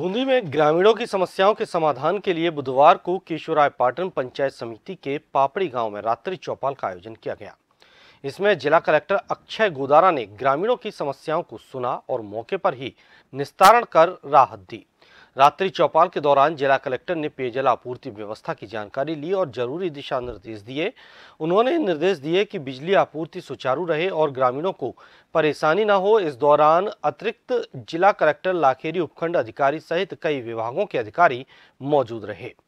बूंदी में ग्रामीणों की समस्याओं के समाधान के लिए बुधवार को केशोराय पाटन पंचायत समिति के पापड़ी गांव में रात्रि चौपाल का आयोजन किया गया इसमें जिला कलेक्टर अक्षय गोदारा ने ग्रामीणों की समस्याओं को सुना और मौके पर ही निस्तारण कर राहत दी रात्रि चौपाल के दौरान जिला कलेक्टर ने पेयजल आपूर्ति व्यवस्था की जानकारी ली और जरूरी दिशा निर्देश दिए उन्होंने निर्देश दिए कि बिजली आपूर्ति सुचारू रहे और ग्रामीणों को परेशानी न हो इस दौरान अतिरिक्त जिला कलेक्टर लाखेरी उपखंड अधिकारी सहित कई विभागों के अधिकारी मौजूद रहे